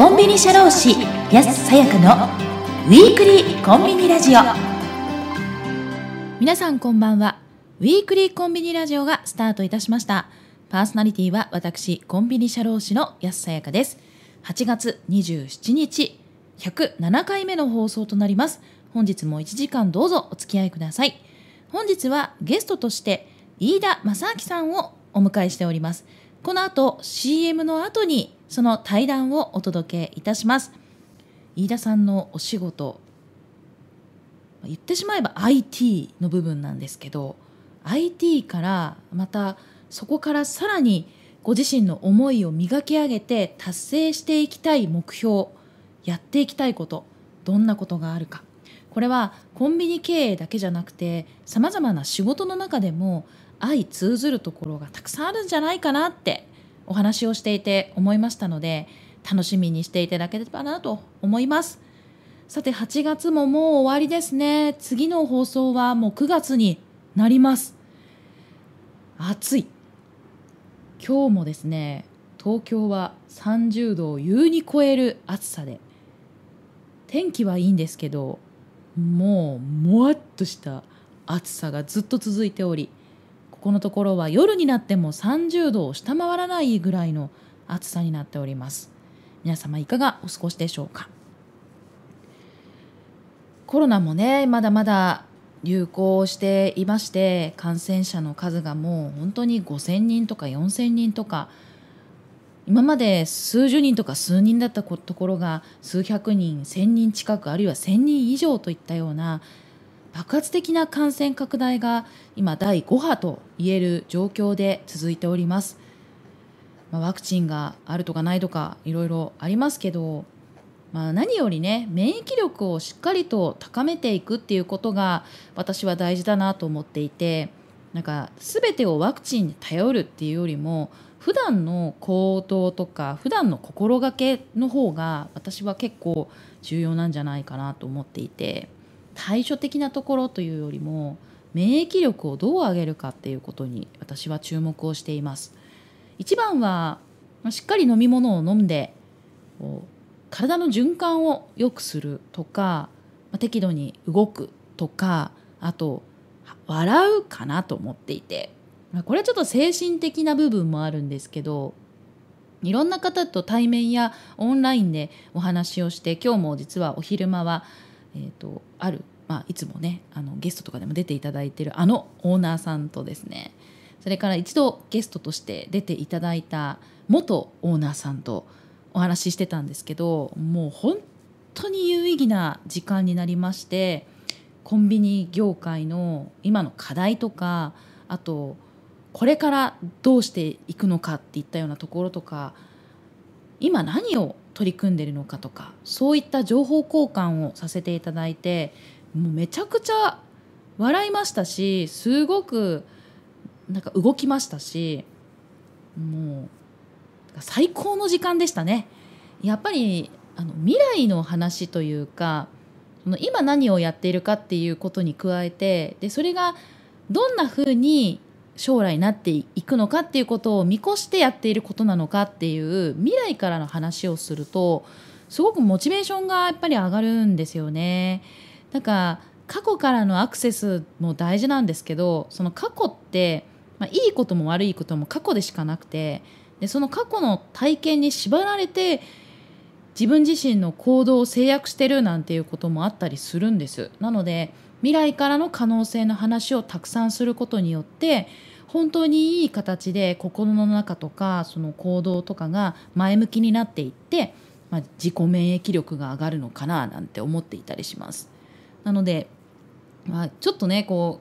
コンビニ社労士安さやかのウィークリーコンビニラジオ皆さんこんばんはウィークリーコンビニラジオがスタートいたしましたパーソナリティは私コンビニ社労士の安さやかです8月27日107回目の放送となります本日も1時間どうぞお付き合いください本日はゲストとして飯田正明さんをお迎えしておりますこの後 CM の後にその対談をお届けいたします飯田さんのお仕事言ってしまえば IT の部分なんですけど IT からまたそこからさらにご自身の思いを磨き上げて達成していきたい目標やっていきたいことどんなことがあるかこれはコンビニ経営だけじゃなくてさまざまな仕事の中でも相通ずるところがたくさんあるんじゃないかなってお話をしていて思いましたので楽しみにしていただければなと思いますさて8月ももう終わりですね次の放送はもう9月になります暑い今日もですね東京は30度を優に超える暑さで天気はいいんですけどもうもわっとした暑さがずっと続いておりこのところは夜になっても30度を下回らないぐらいの暑さになっております皆様いかがお過ごしでしょうかコロナもねまだまだ流行していまして感染者の数がもう本当に5,000人とか4,000人とか今まで数十人とか数人だったところが数百人千人近くあるいは千人以上といったような爆発的な感染拡大が今第5波と言える状況で続いております。ワクチンがあるとかないとかいろいろありますけど、まあ、何よりね免疫力をしっかりと高めていくっていうことが私は大事だなと思っていてなんか全てをワクチンに頼るっていうよりも普段の行動とか普段の心がけの方が私は結構重要なんじゃないかなと思っていて。対処的なところというよりも免疫力をどう上げるかっていうことに私は注目をしています一番はしっかり飲み物を飲んで体の循環を良くするとか適度に動くとかあと笑うかなと思っていてこれはちょっと精神的な部分もあるんですけどいろんな方と対面やオンラインでお話をして今日も実はお昼間は、えーと、とあるまあ、いつもねあのゲストとかでも出ていただいてるあのオーナーさんとですねそれから一度ゲストとして出ていただいた元オーナーさんとお話ししてたんですけどもう本当に有意義な時間になりましてコンビニ業界の今の課題とかあとこれからどうしていくのかっていったようなところとか今何を取り組んでるのかとかそういった情報交換をさせていただいてもうめちゃくちゃ笑いましたしすごくなんか動きましたしもう最高の時間でしたね。やっぱりあの未来の話というか今何をやっているかっていうことに加えてでそれがどんなふうに将来なっていくのかっていうことを見越してやっていることなのかっていう未来からの話をするとすごくモチベーションがやっぱり上がるんですよね。だから過去からのアクセスも大事なんですけどその過去って、まあ、いいことも悪いことも過去でしかなくてでその過去の体験に縛られて自分自身の行動を制約してるなんていうこともあったりするんです。なので未来からの可能性の話をたくさんすることによって本当にいい形で心の中とかその行動とかが前向きになっていって、まあ、自己免疫力が上がるのかななんて思っていたりします。なので、まあ、ちょっとねこ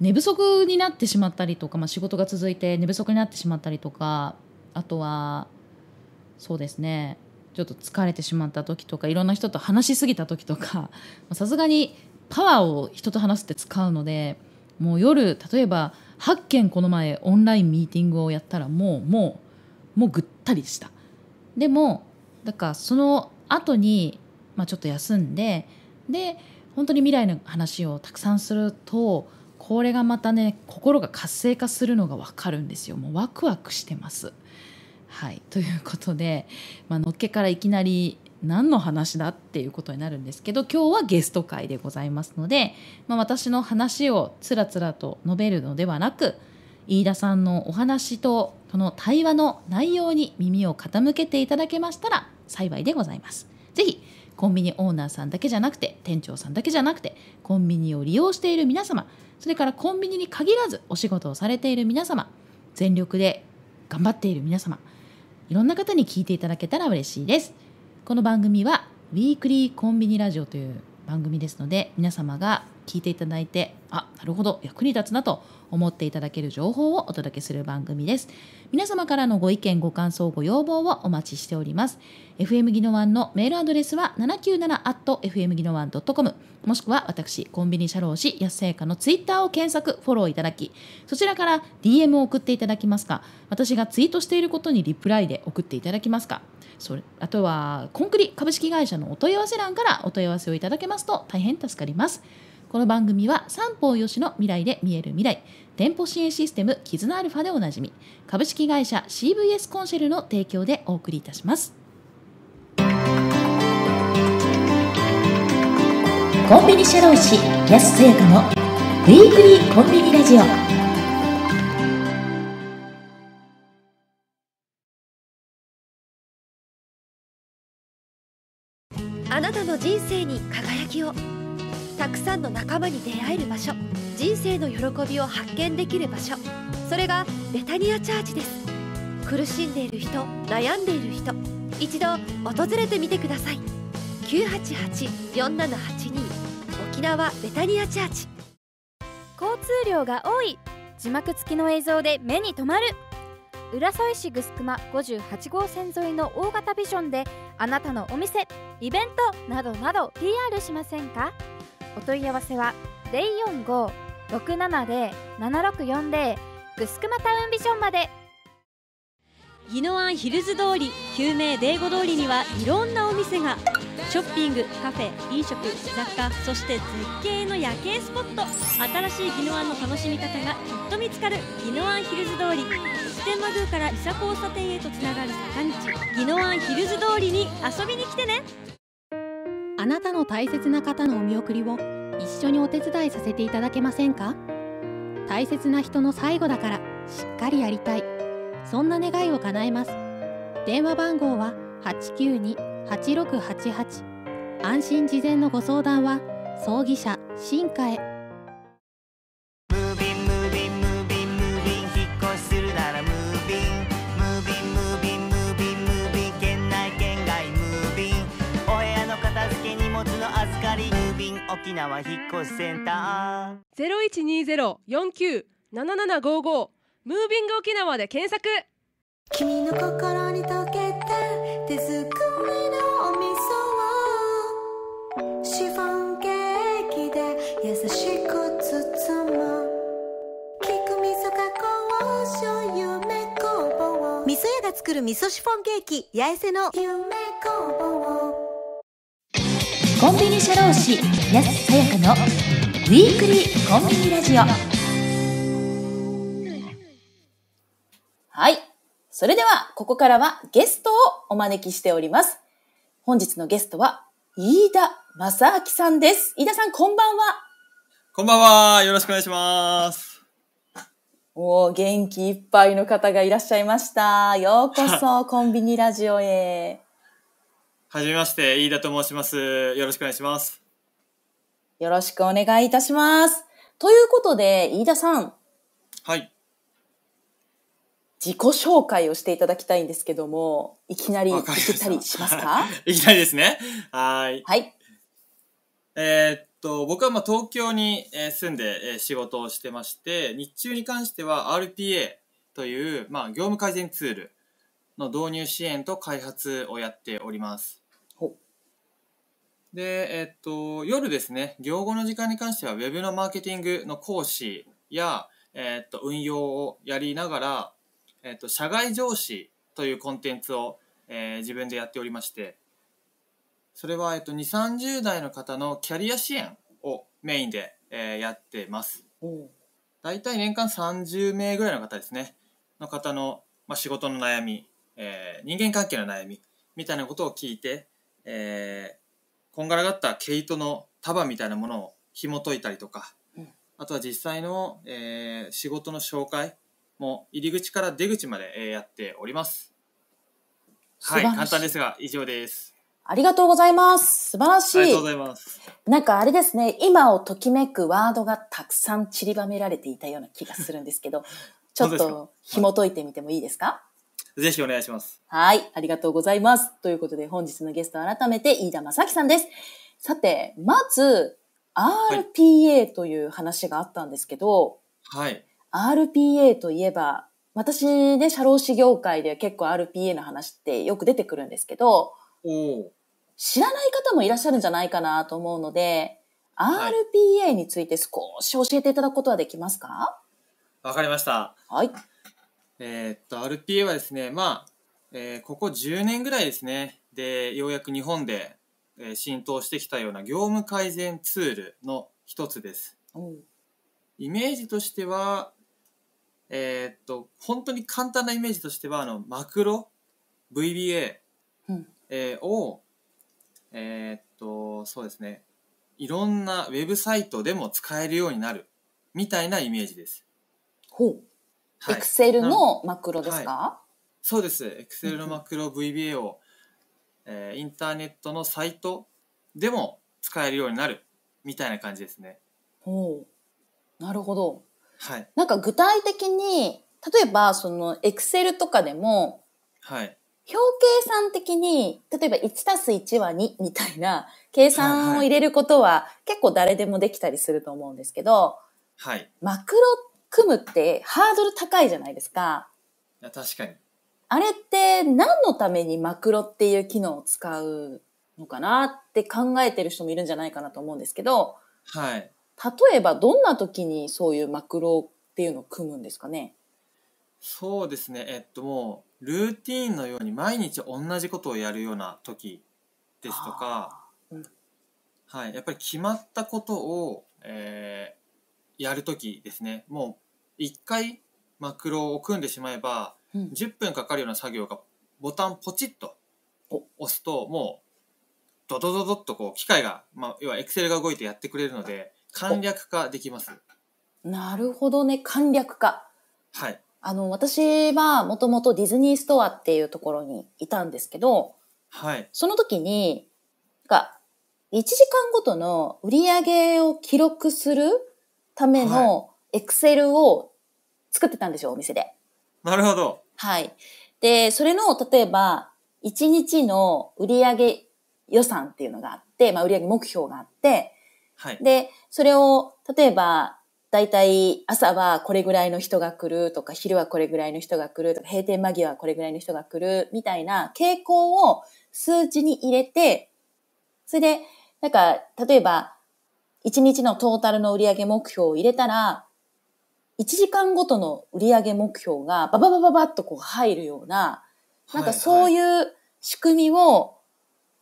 う寝不足になってしまったりとか、まあ、仕事が続いて寝不足になってしまったりとかあとはそうですねちょっと疲れてしまった時とかいろんな人と話しすぎた時とか さすがにパワーを人と話すって使うのでもう夜例えば8件この前オンラインミーティングをやったらもうもうもうぐったりしたでもだからその後にまあちょっと休んでで本当に未来の話をたくさんするとこれがまたね心が活性化するのが分かるんですよもうワクワクしてます。はいということで、まあのっけからいきなり何の話だっていうことになるんですけど今日はゲスト会でございますので、まあ、私の話をつらつらと述べるのではなく飯田さんのお話とこの対話の内容に耳を傾けていただけましたら幸いでございます。ぜひコンビニオーナーさんだけじゃなくて店長さんだけじゃなくてコンビニを利用している皆様それからコンビニに限らずお仕事をされている皆様全力で頑張っている皆様いろんな方に聞いていただけたら嬉しいですこの番組はウィークリーコンビニラジオという番組ですので皆様が聞いていただいてあなるほど役に立つなと思っていただける情報をお届けする番組です皆様からのご意見ご感想ご要望をお待ちしております FM ギノワンのメールアドレスは 797-FM ギノワン .com もしくは私コンビニ社労士安成家のツイッターを検索フォローいただきそちらから DM を送っていただきますか私がツイートしていることにリプライで送っていただきますかそれあとはコンクリ株式会社のお問い合わせ欄からお問い合わせをいただけますと大変助かります。この番組は三方よしの未来で見える未来店舗支援システム絆アルファでおなじみ株式会社 CVS コンシェルの提供でお送りいたしますコンビニ社労士安末子のウィークリーコンビニラジオあなたの人生に輝きをたくさんの仲間に出会える場所人生の喜びを発見できる場所それがベタニアチャージです苦しんでいる人悩んでいる人一度訪れてみてください988-4782沖縄ベタニアチャーチ交通量が多い字幕付きの映像で目に留まる浦添市ぐすくま58号線沿いの大型ビジョンであなたのお店イベントなどなど PR しませんかお問い合わせは045-670-7640グスクマタウンビジョンまで宜野湾ヒルズ通り救名デーゴ通りにはいろんなお店がショッピングカフェ飲食雑貨そして絶景の夜景スポット新しい宜野湾の楽しみ方がきっと見つかる宜野湾ヒルズ通り普天間宮から伊佐交差点へとつながる坂道宜野湾ヒルズ通りに遊びに来てねあなたの大切な方のお見送りを一緒にお手伝いさせていただけませんか大切な人の最後だからしっかりやりたいそんな願いを叶えます電話番号は892-8688安心事前のご相談は葬儀社進化へ沖縄引っ越しセンターゼロ一二ゼロ四九七七五五ムービング沖縄で検索。君の心に溶けた手作りのお味噌をシフォンケーキで優しく包む菊味噌加工醤油めぼ房味噌屋が作る味噌シフォンケーキ八重瀬の夢工房コンビニ社労士安さやかのウィークリーコンビニラジオはいそれではここからはゲストをお招きしております本日のゲストは飯田正明さんです飯田さんこんばんはこんばんはよろしくお願いしますお元気いっぱいの方がいらっしゃいました。ようこそ、コンビニラジオへ。はじめまして、飯田と申します。よろしくお願いします。よろしくお願いいたします。ということで、飯田さん。はい。自己紹介をしていただきたいんですけども、いきなり、いきたりしますか いきなりですね。はい。はい。えー、っと、僕はまあ東京に住んで仕事をしてまして、日中に関しては RPA という、まあ、業務改善ツールの導入支援と開発をやっております。で、えっと、夜ですね、業後の時間に関してはウェブのマーケティングの講師や、えっと、運用をやりながら、えっと、社外上司というコンテンツを、えー、自分でやっておりまして、それは、えっと、2、30代の方のキャリア支援をメインで、えー、やってます。大体年間30名ぐらいの方ですね。の方の、まあ、仕事の悩み、えー、人間関係の悩み、みたいなことを聞いて、えこんがらがった毛糸の束みたいなものを紐解いたりとか、うん、あとは実際の、えー、仕事の紹介も入り口から出口まで、えー、やっております。はい、簡単ですが以上です。ありがとうございます。素晴らしい。ありがとうございます。なんかあれですね、今をときめくワードがたくさん散りばめられていたような気がするんですけど、ちょっと紐解いてみてもいいですかぜひお願いします。はい、ありがとうございます。ということで、本日のゲスト改めて、飯田正樹さんです。さて、まず、RPA という話があったんですけど、はい。RPA といえば、私ね、社労士業界で結構 RPA の話ってよく出てくるんですけど、知らない方もいらっしゃるんじゃないかなと思うので、はい、RPA について少し教えていただくことはできますかわかりました。はい。えー、っと、RPA はですね、まあ、えー、ここ10年ぐらいですね、で、ようやく日本で、えー、浸透してきたような業務改善ツールの一つです。イメージとしては、えー、っと、本当に簡単なイメージとしては、あの、マクロ、VBA、えー、を、えー、っと、そうですね、いろんなウェブサイトでも使えるようになる、みたいなイメージです。ほう。エクセルのマクロですか、そうです。エクセルのマクロ VBA を、えー、インターネットのサイトでも使えるようになるみたいな感じですね。おなるほど。はい。なんか具体的に、例えばそのエクセルとかでも、はい。表計算的に、例えば1たす1は2みたいな計算を入れることは結構誰でもできたりすると思うんですけど、はい、マクロっ組むってハードル高いじゃないですか。いや確かに。あれって何のためにマクロっていう機能を使うのかなって考えてる人もいるんじゃないかなと思うんですけど、はい。例えばどんな時にそういうマクロっていうのを組むんですかねそうですね。えっともう、ルーティーンのように毎日同じことをやるような時ですとか、はい。やっぱり決まったことを、えー、やる時ですねもう1回マクロを組んでしまえば、うん、10分かかるような作業がボタンポチッと押すともうドドドドッとこう機械が、まあ、要はエクセルが動いてやってくれるので簡略化できます。なるほどね簡略化。はい。あの私はもともとディズニーストアっていうところにいたんですけど、はい。その時にが1時間ごとの売り上げを記録するためのエクセルを作ってたんですよ、お店で。なるほど。はい。で、それの、例えば、1日の売上予算っていうのがあって、まあ、売上目標があって、はい、で、それを、例えば、だいたい朝はこれぐらいの人が来るとか、昼はこれぐらいの人が来るとか、閉店間際はこれぐらいの人が来るみたいな傾向を数値に入れて、それで、なんか、例えば、1日のトータルの売上目標を入れたら、1時間ごとの売上目標がバババババッとこう入るような、なんかそういう仕組みを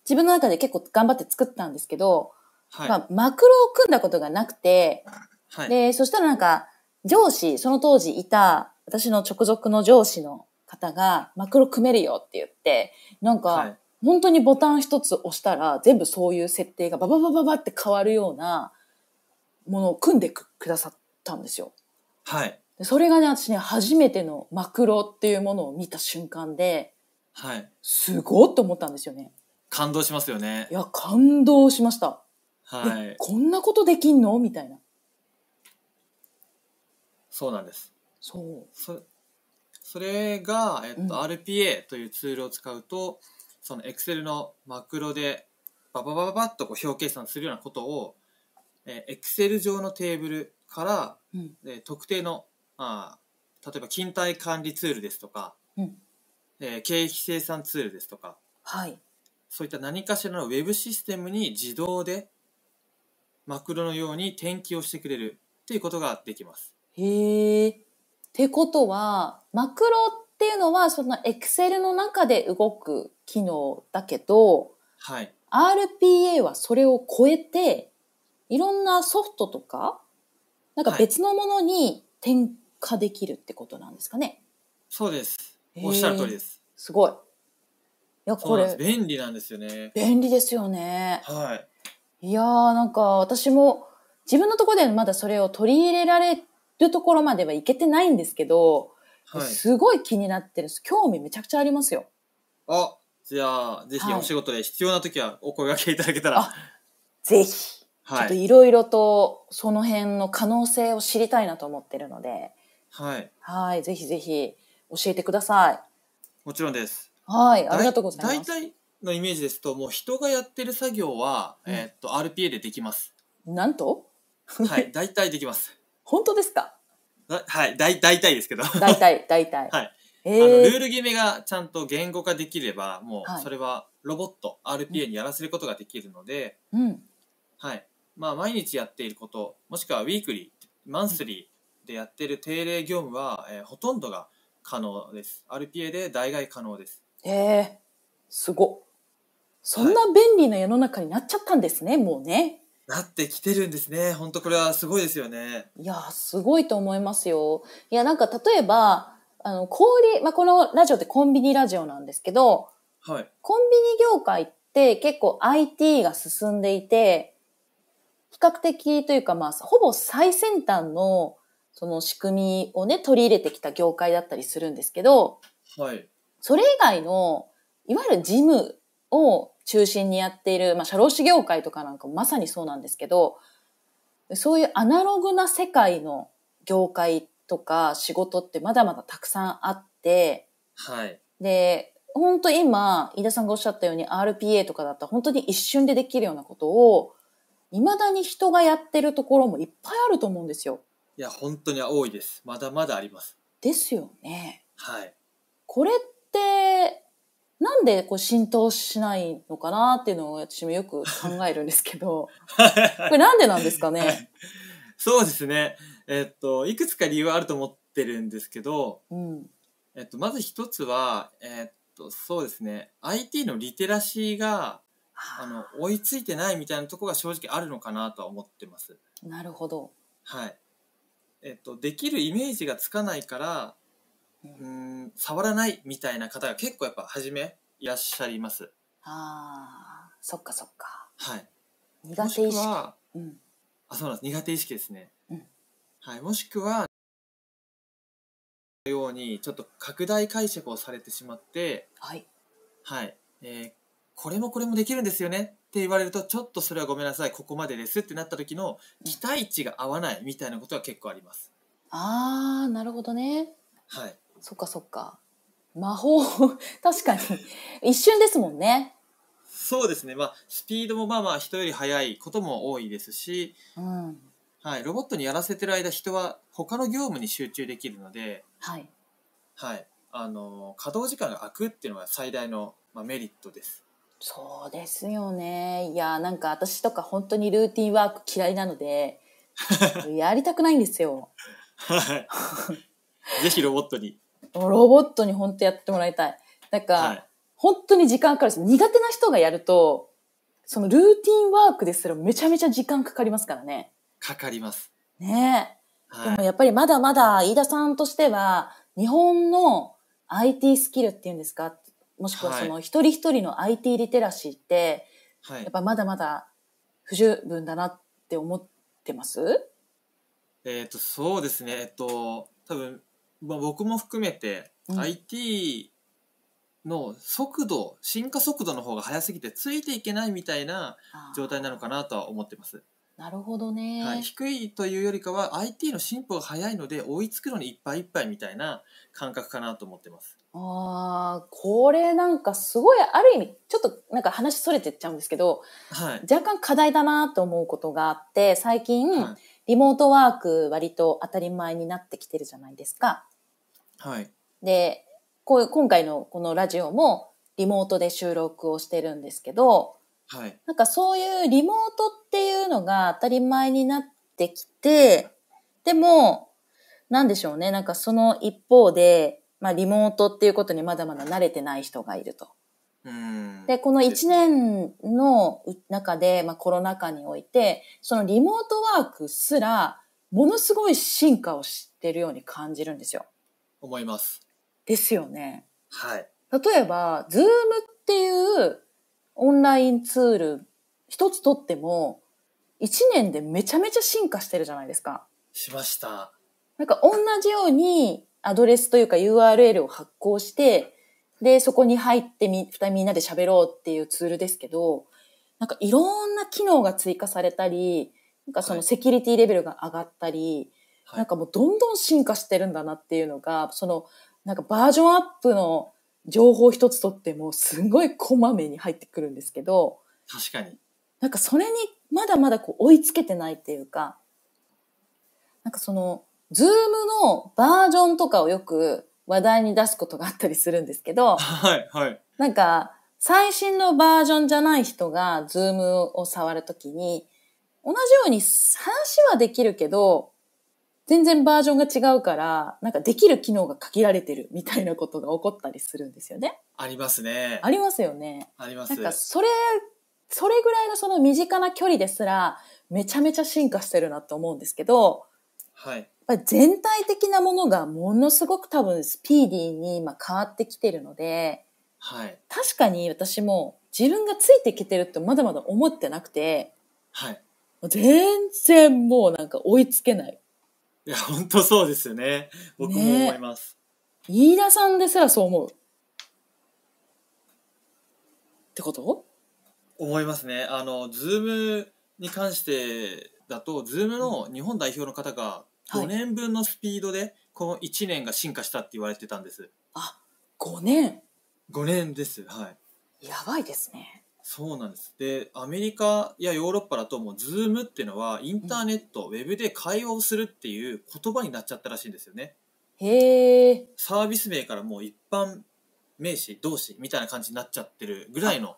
自分の中で結構頑張って作ったんですけど、はい、まあ、マクロを組んだことがなくて、はい、で、そしたらなんか、上司、その当時いた、私の直属の上司の方が、マクロ組めるよって言って、なんか、はい、本当にボタン一つ押したら全部そういう設定がバババババって変わるようなものを組んでくださったんですよ。はい。それがね、私ね、初めてのマクロっていうものを見た瞬間で、はい。すごっと思ったんですよね。感動しますよね。いや、感動しました。はい。こんなことできんのみたいな。そうなんです。そう。そそれが、えっと、うん、RPA というツールを使うと、そのエクセルのマクロでバババババッとこう表計算するようなことを、えクセル上のテーブルから、うん、え特定のあ例えば勤怠管理ツールですとか、うん、えー、経費生産ツールですとか、はい、そういった何かしらのウェブシステムに自動でマクロのように転記をしてくれるっていうことができます。へえ。ってことはマクロっていうのはそのエクセルの中で動く機能だけど、はい、RPA はそれを超えていろんなソフトとかなんか別のものに転化できるってことなんですかね、はい、そうですおっしゃる通りです、えー、すごいいやこれ便利なんですよね便利ですよねはいいやーなんか私も自分のところでまだそれを取り入れられるところまではいけてないんですけど、はい、すごい気になってる興味めちゃくちゃありますよあじゃあ、ぜひお仕事で必要な時はお声掛けいただけたら。あぜひ。はい、ちょっといろいろとその辺の可能性を知りたいなと思ってるので。はい。はい。ぜひぜひ教えてください。もちろんです。はい。ありがとうございます。大体のイメージですと、もう人がやってる作業は、うん、えー、っと、RPA でできます。なんとはい。大体できます。本当ですかはい。大体ですけど。大体、大体。はい。えー、あのルール決めがちゃんと言語化できればもうそれはロボット、はい、RPA にやらせることができるので、うん、はいまあ、毎日やっていることもしくはウィークリーマンスリーでやってる定例業務は、えー、ほとんどが可能です RPA で代替可能ですええー、すごそんな便利な世の中になっちゃったんですね、はい、もうねなってきてるんですね。本当これはすごいですよね。いや、すごいと思いますよ。いや、なんか例えば、あの、小売り、まあ、このラジオってコンビニラジオなんですけど、はい。コンビニ業界って結構 IT が進んでいて、比較的というか、まあ、ほぼ最先端の、その仕組みをね、取り入れてきた業界だったりするんですけど、はい。それ以外の、いわゆる事務を中心にやっている、まあ、社労士業界とかなんかまさにそうなんですけど、そういうアナログな世界の業界っとか仕事ってまだまだたくさんあって、はい。で、本当今、飯田さんがおっしゃったように RPA とかだったら本当に一瞬でできるようなことを、未だに人がやってるところもいっぱいあると思うんですよ。いや、本当に多いです。まだまだあります。ですよね。はい。これって、なんでこう浸透しないのかなっていうのを私もよく考えるんですけど、これなんでなんですかねそうですね。えっと、いくつか理由あると思ってるんですけど、うん、えっと、まず一つは、えっと、そうですね、IT のリテラシーが、あの、追いついてないみたいなところが正直あるのかなとは思ってます。なるほど。はい。えっと、できるイメージがつかないから、うん、ん、触らないみたいな方が結構やっぱ初めいらっしゃいます。ああ、そっかそっか。はい。苦手意識。うん、あ、そうなんです。苦手意識ですね。うん、はい、もしくは、のようにちょっと拡大解釈をされてしまって、はい。はい。えー、これもこれもできるんですよねって言われると、ちょっとそれはごめんなさい、ここまでですってなった時の期待値が合わないみたいなことは結構あります。あー、なるほどね。はい。そっかそっか。魔法 確かに一瞬ですもんね。そうですね。まあ、スピードもまあまあ人より速いことも多いですし、うん、はい、ロボットにやらせてる間人は他の業務に集中できるので、はい。はい、あの稼働時間が空くっていうのが最大の、まあ、メリットです。そうですよね。いや、なんか私とか本当にルーティンワーク嫌いなので、やりたくないんですよ。はい、ぜひロボットに、ロボットに本当やってもらいたい。なんか、はい、本当に時間かかるし、苦手な人がやると、そのルーティンワークですらめちゃめちゃ時間かかりますからね。かかります。ねえ、はい。でもやっぱりまだまだ飯田さんとしては、日本の IT スキルっていうんですか、もしくはその一人一人の IT リテラシーって、はい、やっぱまだまだ不十分だなって思ってますえっ、と、そうですね。えっと、多分、まあ、僕も含めて、うん、IT の速度、進化速度の方が速すぎてついていけないみたいな状態なのかなとは思ってます。なるほどね、はい、低いというよりかは IT の進歩が早いので追いつくのにいっぱいいっぱいみたいな感覚かなと思ってます。あこれなんかすごいある意味ちょっとなんか話それてっちゃうんですけど、はい、若干課題だなと思うことがあって最近、はい、リモートワーク割と当たり前になってきてるじゃないですか。はい、でこう今回のこのラジオもリモートで収録をしてるんですけどはい、なんかそういうリモートっていうのが当たり前になってきて、でも、なんでしょうね。なんかその一方で、まあリモートっていうことにまだまだ慣れてない人がいると。うんで、この一年の中で、まあコロナ禍において、そのリモートワークすら、ものすごい進化をしてるように感じるんですよ。思います。ですよね。はい。例えば、ズームっていうオンラインツール一つとっても、一年でめちゃめちゃ進化してるじゃないですか。しました。なんか同じようにアドレスというか URL を発行して、で、そこに入ってみ、二人みんなで喋ろうっていうツールですけど、なんかいろんな機能が追加されたり、なんかそのセキュリティレベルが上がったり、はい、なんかもうどんどん進化してるんだなっていうのが、その、なんかバージョンアップの情報一つとってもすごいこまめに入ってくるんですけど、確かに。なんかそれにまだまだこう追いつけてないっていうか、なんかその、ズームのバージョンとかをよく話題に出すことがあったりするんですけど、はい、はい。なんか、最新のバージョンじゃない人がズームを触るときに、同じように話はできるけど、全然バージョンが違うから、なんかできる機能が限られてるみたいなことが起こったりするんですよね。ありますね。ありますよね。あります。なんかそれ、それぐらいのその身近な距離ですら、めちゃめちゃ進化してるなと思うんですけど、はい。やっぱり全体的なものがものすごく多分スピーディーに今変わってきてるので、はい。確かに私も自分がついてきてるってまだまだ思ってなくて、はい。全然もうなんか追いつけない。いや、本当そうですよね。僕も思います。ね、飯田さんですらそう思う。ってこと思いますね。あの、ズームに関してだと、ズームの日本代表の方が5年分のスピードで、この1年が進化したって言われてたんです。はい、あ、5年 ?5 年です。はい。やばいですね。そうなんですでアメリカやヨーロッパだともう Zoom っていうのはインターネット、ウェブで会話をするっていう言葉になっちゃったらしいんですよねへえサービス名からもう一般名詞動詞みたいな感じになっちゃってるぐらいの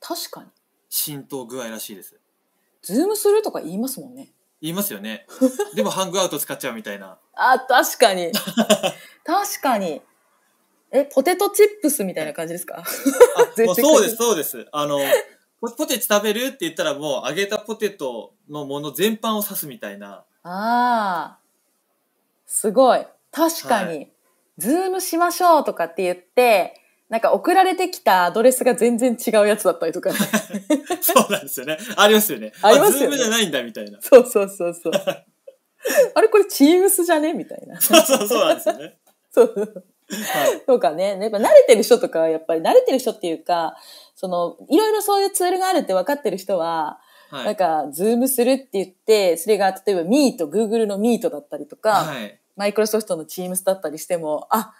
確かに浸透具合らしいですズームするとか言いますもんね言いますよねでもハングアウト使っちゃうみたいなあ確かに 確かにえ、ポテトチップスみたいな感じですか もうそうです、そうです。あの、ポテチ食べるって言ったらもう揚げたポテトのもの全般を指すみたいな。ああ。すごい。確かに、はい、ズームしましょうとかって言って、なんか送られてきたアドレスが全然違うやつだったりとか、ね。そうなんですよね。ありますよね。ありますよね。ズームじゃないんだみたいな。そうそうそうそう。あれこれチームスじゃねみたいな。そうそうそうなんですよね。そう。そう かね、やっぱ慣れてる人とか、やっぱり慣れてる人っていうか、その、いろいろそういうツールがあるって分かってる人は、はい、なんか、ズームするって言って、それが例えばミート、Google のミートだったりとか、マイクロソフトの Teams だったりしても、あ、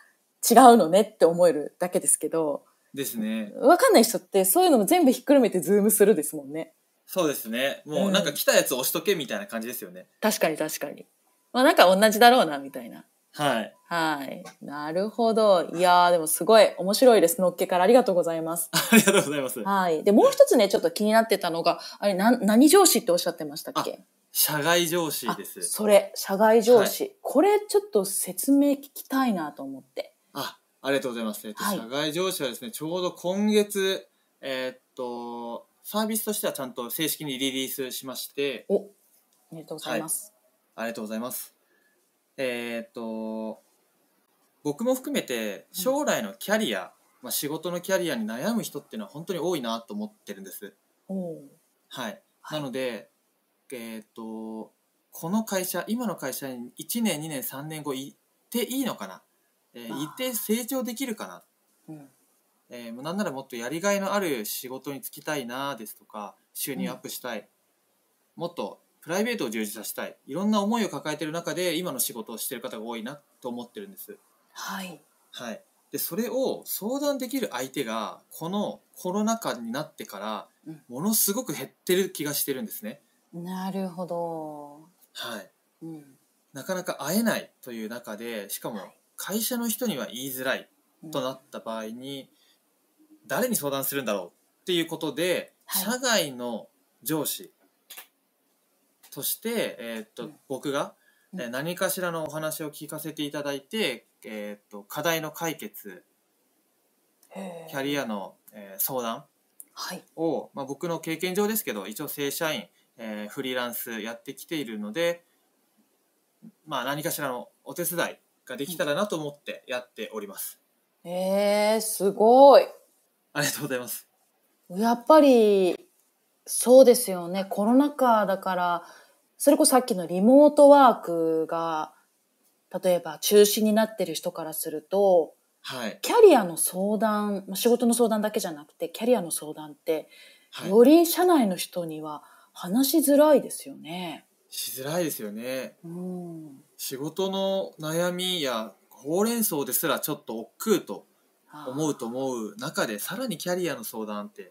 違うのねって思えるだけですけど、ですね。わかんない人って、そういうのも全部ひっくるめてズームするですもんね。そうですね。もうなんか来たやつ押しとけみたいな感じですよね。うん、確かに確かに。まあなんか同じだろうな、みたいな。はい。はい。なるほど。いやー、でもすごい面白いです。のっけからありがとうございます。ありがとうございます。はい。で、もう一つね、ちょっと気になってたのが、あれ、な、何上司っておっしゃってましたっけ社外上司です。それ、社外上司、はい、これ、ちょっと説明聞きたいなと思って。あ、ありがとうございます。えっと、社外上司はですね、ちょうど今月、えー、っと、サービスとしてはちゃんと正式にリリースしまして。お、ありがとうございます。はい、ありがとうございます。えっ、ー、と僕も含めて将来のキャリア、うん、まあ、仕事のキャリアに悩む人っていうのは本当に多いなと思ってるんです。はい、なので、はい、えっ、ー、とこの会社今の会社に1年2年3年後いていいのかな、えー、って成長できるかな、うんえー、なんならもっとやりがいのある仕事に就きたいなですとか収入アップしたい、うん、もっとプライベートを充実させたいいろんな思いを抱えている中で今の仕事をしている方が多いなと思ってるんです。はい、はい、でそれを相談できる相手がこのコロナ禍になってからものすごく減ってる気がしてるんですね。なるほど、はいうん、なかなか会えないという中でしかも会社の人には言いづらいとなった場合に、誰に相談するんだろうっていうことで、はい、社外の上司そして、えー、っと、うん、僕が、えー、何かしらのお話を聞かせていただいて、えー、っと課題の解決キャリアの、えー、相談を、はい、まあ、僕の経験上ですけど一応正社員、えー、フリーランスやってきているので、まあ、何かしらのお手伝いができたらなと思ってやっております。うん、えー、すごいありがとうございます。やっぱりそうですよねコロナ禍だからそれこそさっきのリモートワークが、例えば中止になってる人からすると、はい、キャリアの相談、仕事の相談だけじゃなくて、キャリアの相談って、はい、より社内の人には話しづらいですよね。しづらいですよね。うん、仕事の悩みやほうれん草ですらちょっと億劫と思うと思う中で、さらにキャリアの相談って、うん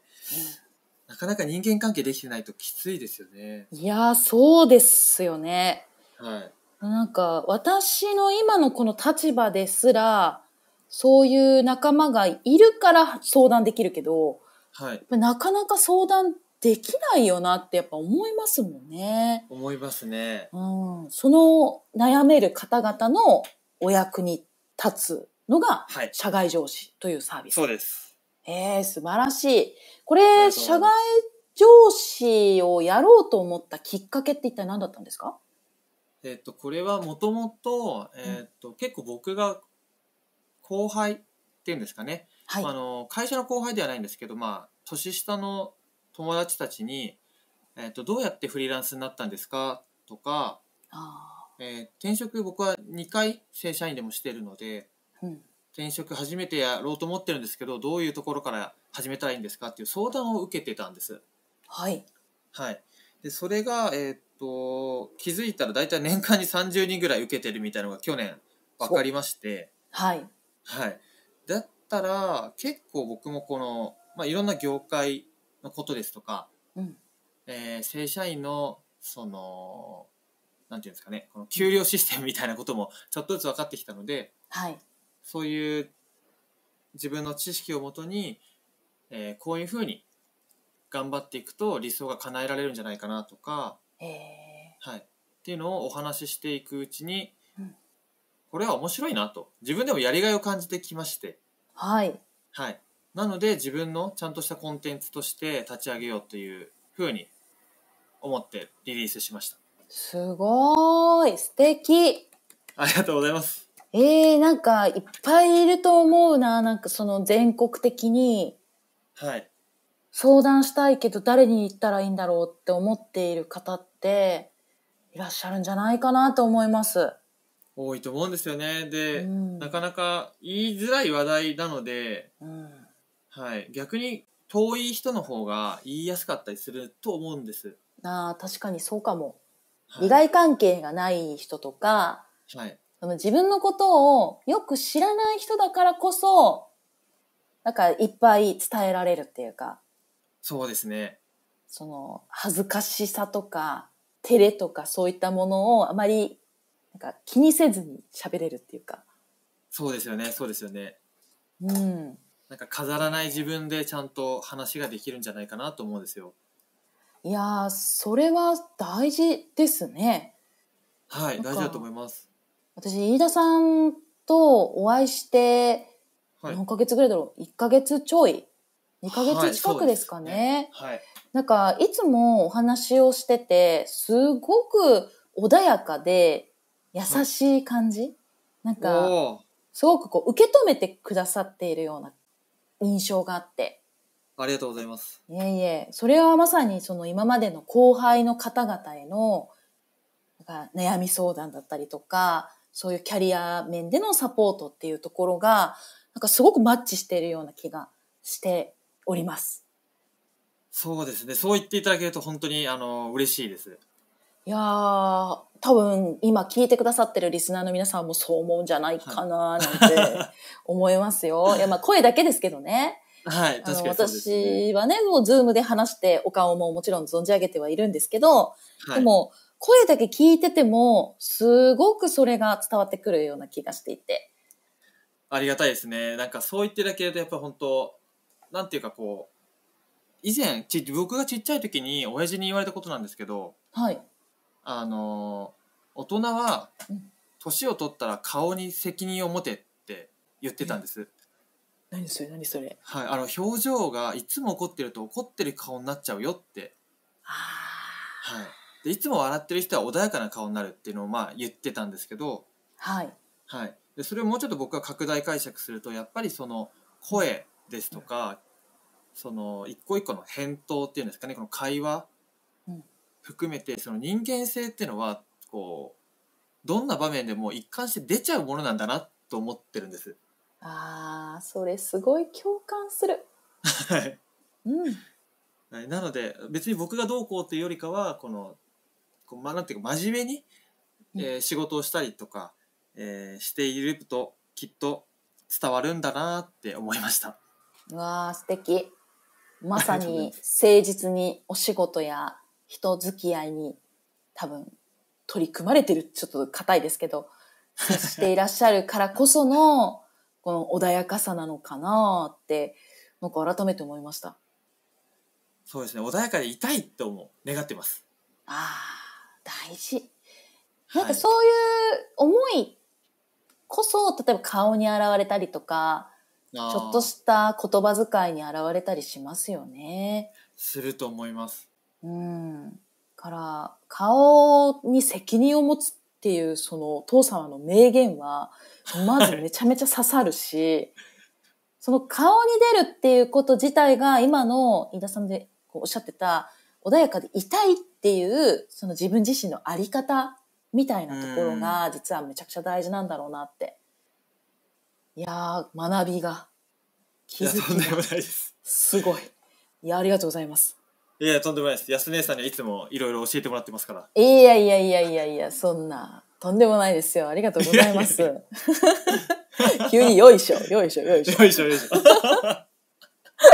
なかなか人間関係できてないときついですよね。いやー、そうですよね。はい。なんか、私の今のこの立場ですら、そういう仲間がいるから相談できるけど、はい。なかなか相談できないよなってやっぱ思いますもんね。思いますね。うん。その悩める方々のお役に立つのが、はい、社外上司というサービス。そうです。ええー、素晴らしい。これ、社外上司をやろうと思ったきっかけって一体何だったんですかえっと、これはもともと、えっと、結構僕が後輩っていうんですかね、はい、あの会社の後輩ではないんですけど、まあ、年下の友達たちに、えっと、どうやってフリーランスになったんですかとか、ーえー、転職僕は2回正社員でもしてるので、うん、転職初めてやろうと思ってるんですけどどういうところから始めたらいいんですかっていう相談を受けてたんです。はい、はい、でそれが、えー、と気づいたら大体年間に30人ぐらい受けてるみたいのが去年分かりましてはい、はい、だったら結構僕もこの、まあ、いろんな業界のことですとか、うんえー、正社員のそのなんていうんですかねこの給料システムみたいなこともちょっとずつ分かってきたので、はい、そういう自分の知識をもとに、えー、こういうふうに頑張っていくと理想が叶えられるんじゃないかなとか、はい、っていうのをお話ししていくうちに、うん、これは面白いなと自分でもやりがいを感じてきまして、はい、はい、なので自分のちゃんとしたコンテンツとして立ち上げようというふうに思ってリリースしましたすごい素敵ありがとうございますええー、なんか、いっぱいいると思うな。なんか、その全国的に、はい。相談したいけど、誰に言ったらいいんだろうって思っている方って、いらっしゃるんじゃないかなと思います。多いと思うんですよね。で、うん、なかなか言いづらい話題なので、うん、はい。逆に、遠い人の方が言いやすかったりすると思うんです。ああ、確かにそうかも。はい、利害関係がない人とか、はい、その自分のことをよく知らない人だからこそ、なんかいっぱい伝えられるっていうか、そうですね。その恥ずかしさとか、照れとかそういったものをあまりなんか気にせずに喋れるっていうか。そうですよね、そうですよね。うん。なんか飾らない自分でちゃんと話ができるんじゃないかなと思うんですよ。いやそれは大事ですね。はい、大事だと思います。私、飯田さんとお会いして、何ヶ月ぐらいだろう ?1 ヶ月ちょい ?2 ヶ月近くですかね。はい、ねはい、なんか、いつもお話をしてて、すごく穏やかで、優しい感じ、はい、なんか、すごくこう、受け止めてくださっているような印象があって。ありがとうございます。いえいえ、それはまさにその今までの後輩の方々への、なんか悩み相談だったりとか、そういうキャリア面でのサポートっていうところが、なんかすごくマッチしているような気がしております。そうですね。そう言っていただけると本当に、あの、嬉しいです。いやー、多分今聞いてくださってるリスナーの皆さんもそう思うんじゃないかななんて思いますよ。い、いや、まあ声だけですけどね。はい、確かに、ね、私はね、もうズームで話してお顔ももちろん存じ上げてはいるんですけど、はい、でも、声だけ聞いてても、すごくそれが伝わってくるような気がしていて。ありがたいですね。なんかそう言っていただけると、やっぱ本当、なんていうかこう、以前ち、僕がちっちゃい時に親父に言われたことなんですけど、はい。あの、大人は、年を取ったら顔に責任を持てって言ってたんです。何それ何それ。はい。あの、表情がいつも怒ってると怒ってる顔になっちゃうよって。はい。でいつも笑ってる人は穏やかな顔になるっていうのをまあ言ってたんですけど、はいはい、でそれをもうちょっと僕は拡大解釈するとやっぱりその声ですとか、その一個一個の返答っていうんですかねこの会話含めてその人間性っていうのはこうどんな場面でも一貫して出ちゃうものなんだなと思ってるんです。あーそれすごい共感する。はい、うん、なので別に僕がどうこうというよりかはこのこう、まあ、なんていうか、真面目に、えー、仕事をしたりとか、えー、していると、きっと伝わるんだなって思いました。わあ、素敵。まさに誠実にお仕事や人付き合いに多分取り組まれてる、ちょっと硬いですけど、接していらっしゃるからこその、この穏やかさなのかなって、なんか改めて思いました。そうですね、穏やかでいたいと思う、願ってます。ああ。大事。なんかそういう思いこそ、例えば顔に現れたりとか、ちょっとした言葉遣いに現れたりしますよね。すると思います。うん。から、顔に責任を持つっていう、その、父様の名言は、まずめちゃめちゃ刺さるし、その顔に出るっていうこと自体が、今の飯田さんでおっしゃってた、穏やかでいたいっっていうその自分自身のあり方みたいなところが実はめちゃくちゃ大事なんだろうなっていや学びが気づきがすごいいやありがとうございますいやとんでもないです安姉さんにはいつもいろいろ教えてもらってますからいやいやいやいやいやそんなとんでもないですよありがとうございます 急によいしょよいしょよいしょよいしょ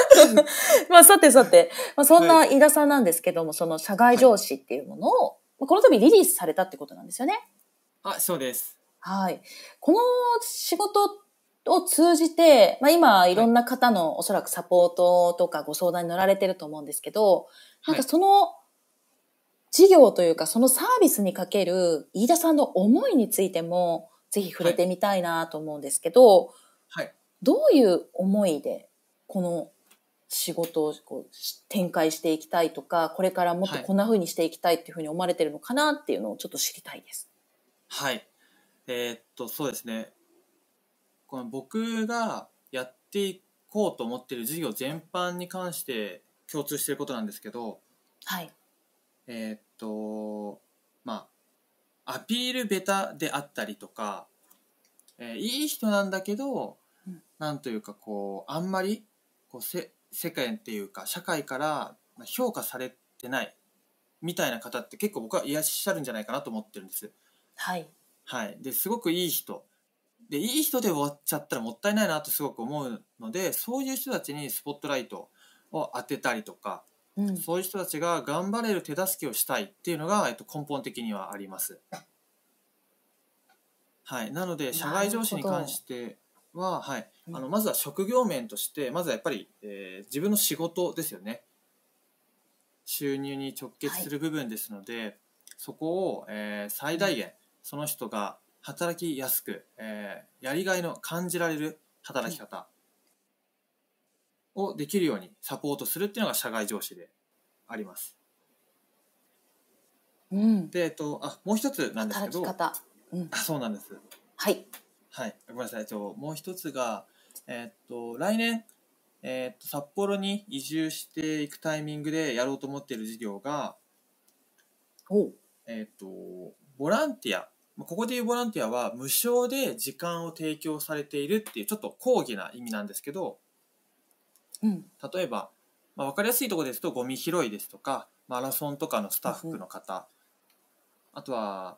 まあ、さてさて、まあ、そんな飯田さんなんですけども、はい、その社外上司っていうものを、まあ、この度リリースされたってことなんですよね。あ、そうです。はい。この仕事を通じて、まあ、今いろんな方のおそらくサポートとかご相談に乗られてると思うんですけど、なんかその事業というかそのサービスにかける飯田さんの思いについてもぜひ触れてみたいなと思うんですけど、はい、どういう思いでこの仕事をこう展開していきたいとか、これからもっとこんな風にしていきたいっていうふうに思われてるのかなっていうのをちょっと知りたいです。はい。えー、っと、そうですね。この僕がやっていこうと思ってる事業全般に関して共通してることなんですけど、はい。えー、っと、まあ、アピールベタであったりとか、えー、いい人なんだけど、うん、なんというかこう、あんまりこうせ世間っていうか社会から評価されてないみたいな方って結構僕はいらっしゃるんじゃないかなと思ってるんです。はい、はい、ですごくいい人でいい人で終わっちゃったらもったいないなとすごく思うのでそういう人たちにスポットライトを当てたりとか、うん、そういう人たちが頑張れる手助けをしたいっていうのが、えっと、根本的にはあります。はい、なので社外上司に関しては、はい、あのまずは職業面としてまずはやっぱり、えー、自分の仕事ですよね収入に直結する部分ですので、はい、そこを、えー、最大限、その人が働きやすく、えー、やりがいの感じられる働き方をできるようにサポートするっていうのが社外上司であります。うん、で、えっと、あもう一つなんですけど、うん、あそうなんです。はいはい、ごめんなさい、えっと、もう一つが、えっと、来年、えっと、札幌に移住していくタイミングでやろうと思っている事業が、おえっと、ボランティア。ここでいうボランティアは無償で時間を提供されているっていうちょっと講義な意味なんですけど、うん、例えば、まあ、分かりやすいところですとゴミ拾いですとかマラソンとかのスタッフの方、うん、あとは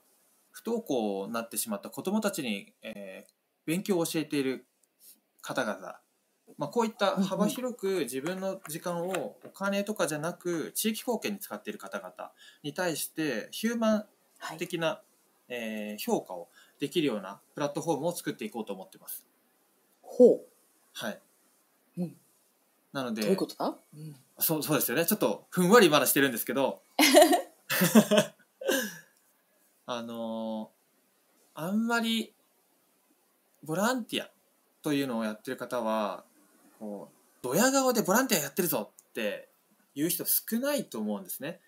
不登校になってしまった子どもたちに、えー、勉強を教えている方々、まあ、こういった幅広く自分の時間をお金とかじゃなく地域貢献に使っている方々に対してヒューマン的な、はい、えー、評価をできるようなプラットフォームを作っていこうと思ってます。ほうはい、うん、なのでどういうことだ、うん、そうそうですよねちょっとふんわりまだしてるんですけど あのあんまりボランティアというのをやってる方はこうドヤ顔でボランティアやってるぞって言う人少ないと思うんですね。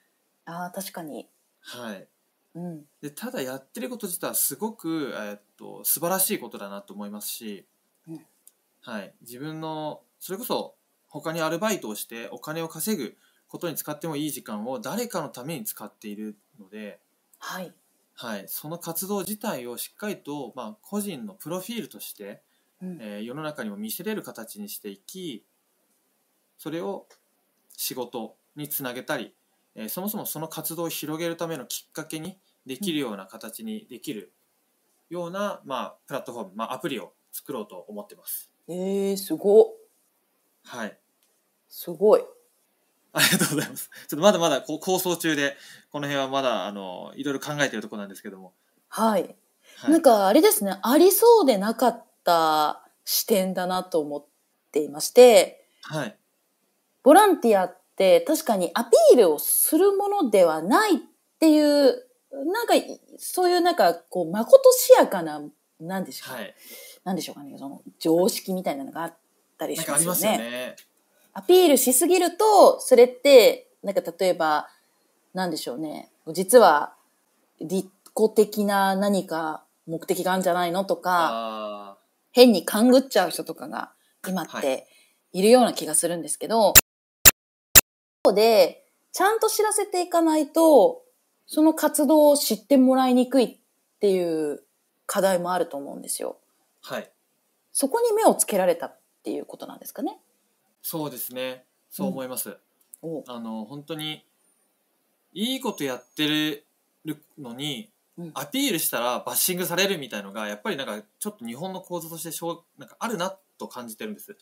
あ確かに、はいうん、でただやってること自体はすごく、えー、っと素晴らしいことだなと思いますし、うん、はい、自分のそれこそ他にアルバイトをしてお金を稼ぐことに使ってもいい時間を誰かのために使っているので、はいはい、その活動自体をしっかりと、まあ、個人のプロフィールとして、うん、えー、世の中にも見せれる形にしていきそれを仕事につなげたり、えー、そもそもその活動を広げるためのきっかけにできるような形にできるような、うん、まあ、プラットフォーム、まあ、アプリを作ろうと思ってます。えー、すごはい。すごい。ありがとうございます。ちょっとまだまだ構想中で、この辺はまだ、あの、いろいろ考えてるとこなんですけども。はい。はい、なんか、あれですね、ありそうでなかった視点だなと思っていまして、はい。ボランティアって確かにアピールをするものではないっていう、なんか、そういうなんか、こう、まことしやかな、なんでしょうか、はい、なんでしょうかね、その、常識みたいなのがあったりしますよね。ありますよね。アピールしすぎると、それって、なんか例えば、なんでしょうね。実は、立個的な何か目的があるんじゃないのとか、変に勘ぐっちゃう人とかが今っているような気がするんですけど、はい、で、ちゃんと知らせていかないと、その活動を知ってもらいにくいっていう課題もあると思うんですよ。はい。そこに目をつけられたっていうことなんですかね。そうですね。そう思います。おあの、本当に、いいことやってるのに、うんアピールしたらバッシングされるみたいのが、やっぱりなんか、ちょっと日本の構造としてしょう、なんかあるなと感じてるんです。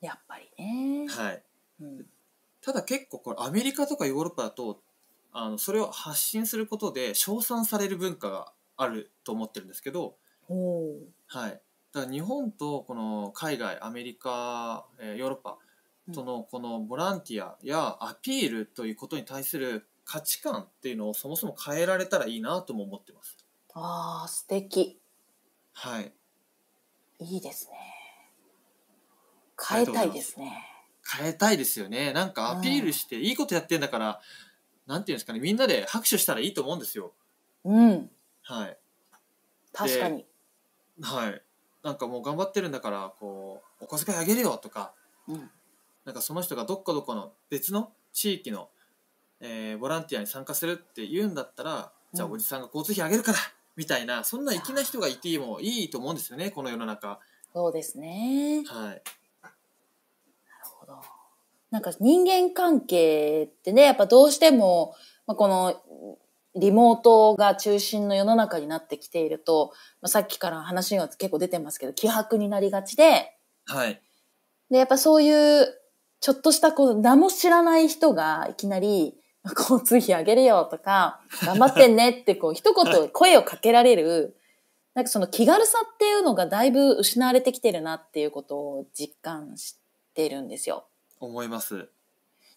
やっぱりね。はい。うんただ結構これ、アメリカとかヨーロッパだと、あの、それを発信することで称賛される文化があると思ってるんですけど、はい。だから日本とこの海外、アメリカ、えーヨーロッパそのこのボランティアやアピールということに対する価値観っていうのをそもそも変えられたらいいなとも思ってます。ああ素敵。はい。いいですね。変えたいですね。変えたいですよね。なんかアピールして、いいことやってんだから、うん、なんていうんですかね、みんなで拍手したらいいと思うんですよ。うん。はい。確かに。はい。なんかもう頑張ってるんだから、こう、お小遣いあげるよとか、うん、なんかその人がどっかどこの別の地域の、えー、ボランティアに参加するって言うんだったら、じゃあおじさんが交通費あげるからみたいなそんな粋な人がいてもいいと思うんですよねこの世の中。そうですね。はい。なるほど。なんか人間関係ってねやっぱどうしても、まあ、このリモートが中心の世の中になってきていると、まあ、さっきから話が結構出てますけど、希薄になりがちで、はい。で、やっぱそういうちょっとしたこう、何も知らない人がいきなり、交通費あげるよとか、頑張ってねってこう、一言声をかけられる、なんかその気軽さっていうのがだいぶ失われてきてるなっていうことを実感してるんですよ。思います。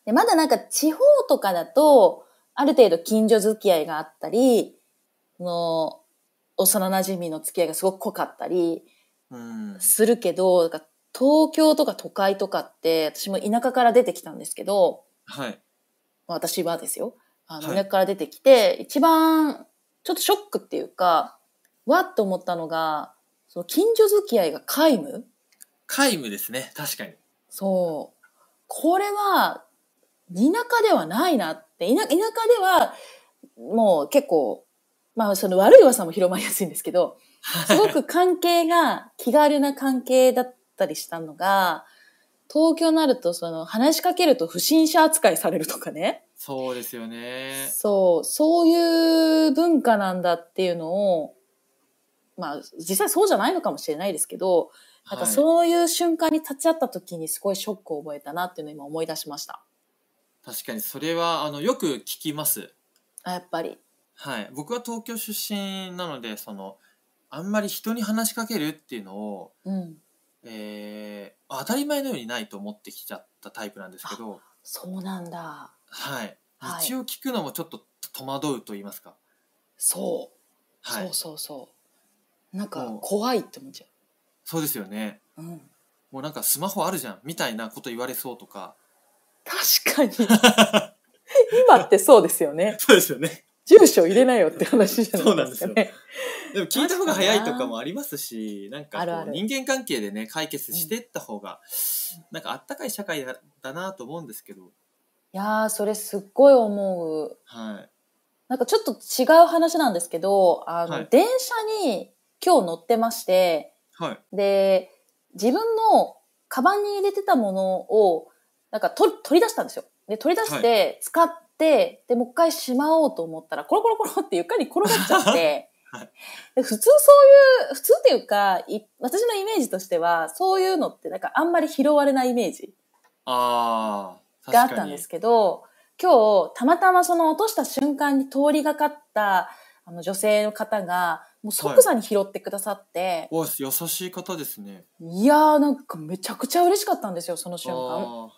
でまだなんか地方とかだと、ある程度近所付き合いがあったり、その幼馴染の付き合いがすごく濃かったりするけど、うん、東京とか都会とかって、私も田舎から出てきたんですけど、はい。私はですよ。あの、田舎から出てきて、一番、ちょっとショックっていうか、わっと思ったのが、その近所付き合いが皆無皆無ですね、確かに。そう。これは、田舎ではないなって、田田舎では、もう結構、まあその悪い噂も広まりやすいんですけど、すごく関係が気軽な関係だった。ったりしたのが、東京になると、その、話しかけると不審者扱いされるとかね。そうですよね。そう、そういう文化なんだっていうのを、まあ、実際そうじゃないのかもしれないですけど、なんかそういう瞬間に立ち会った時にすごいショックを覚えたなっていうのを今思い出しました。確かにそれはあのよく聞きます。あやっぱり。はい、僕は東京出身なのでそのあんまり人に話しかけるっていうのを、うん、えー、当たり前のようにないと思ってきちゃったタイプなんですけどそうなんだはい一応聞くのもちょっと戸惑うと言いますか、そう、はい、そうそうそうなんか怖いって思っちゃうそうですよね、うん、もうなんかスマホあるじゃんみたいなこと言われそうとか確かに 今ってそうですよね そうですよね住所入れなよって話じゃないですか、ね、そうなんですよ。でも聞いた方が早いとかもありますし、なんか人間関係でね、解決していった方が、なんかあったかい社会だだなと思うんですけど。いやそれすっごい思う。はい。なんかちょっと違う話なんですけど、あの、はい、電車に今日乗ってまして、はい、で、自分のカバンに入れてたものを、なんか取取り出したんですよ。で、取り出して使っ、で、もう一回しまおうと思ったら、コロコロコロって床に転がっちゃって、普通そういう、普通っていうか私のイメージとしては、そういうのってなんかあんまり拾われないイメージがあったんですけど、今日、たまたまその落とした瞬間に通りがかったあの女性の方が、もう即座に拾ってくださって。はい、優しい方ですね。いやー、なんかめちゃくちゃ嬉しかったんですよ、その瞬間。